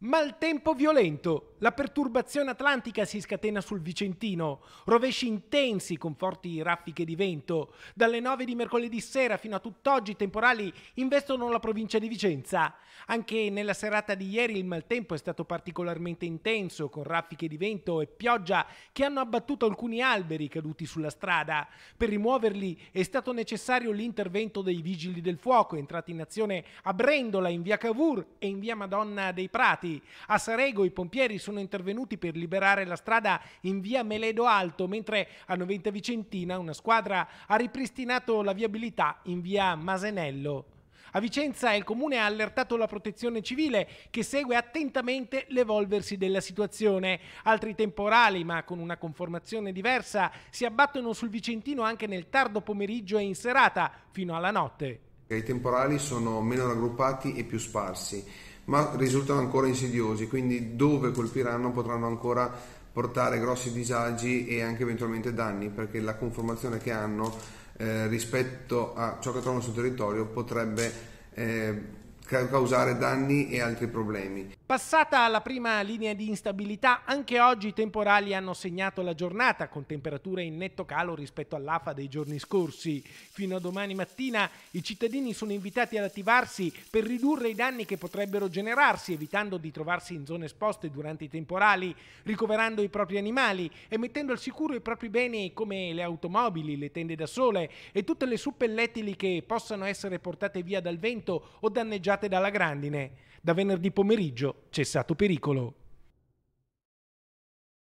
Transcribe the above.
Maltempo violento la perturbazione atlantica si scatena sul Vicentino, rovesci intensi con forti raffiche di vento. Dalle 9 di mercoledì sera fino a tutt'oggi i temporali investono la provincia di Vicenza. Anche nella serata di ieri il maltempo è stato particolarmente intenso, con raffiche di vento e pioggia che hanno abbattuto alcuni alberi caduti sulla strada. Per rimuoverli è stato necessario l'intervento dei vigili del fuoco, entrati in azione a Brendola, in via Cavour e in via Madonna dei Prati. A Sarego i pompieri sono intervenuti per liberare la strada in via Meledo Alto, mentre a Noventa Vicentina una squadra ha ripristinato la viabilità in via Masenello. A Vicenza il comune ha allertato la protezione civile che segue attentamente l'evolversi della situazione. Altri temporali, ma con una conformazione diversa, si abbattono sul Vicentino anche nel tardo pomeriggio e in serata, fino alla notte. I temporali sono meno raggruppati e più sparsi ma risultano ancora insidiosi, quindi dove colpiranno potranno ancora portare grossi disagi e anche eventualmente danni, perché la conformazione che hanno eh, rispetto a ciò che trovano sul territorio potrebbe eh, causare danni e altri problemi. Passata alla prima linea di instabilità, anche oggi i temporali hanno segnato la giornata con temperature in netto calo rispetto all'AFA dei giorni scorsi. Fino a domani mattina i cittadini sono invitati ad attivarsi per ridurre i danni che potrebbero generarsi, evitando di trovarsi in zone esposte durante i temporali, ricoverando i propri animali e mettendo al sicuro i propri beni come le automobili, le tende da sole e tutte le suppellettili che possano essere portate via dal vento o danneggiate arrivate dalla grandine, da venerdì pomeriggio c'è stato pericolo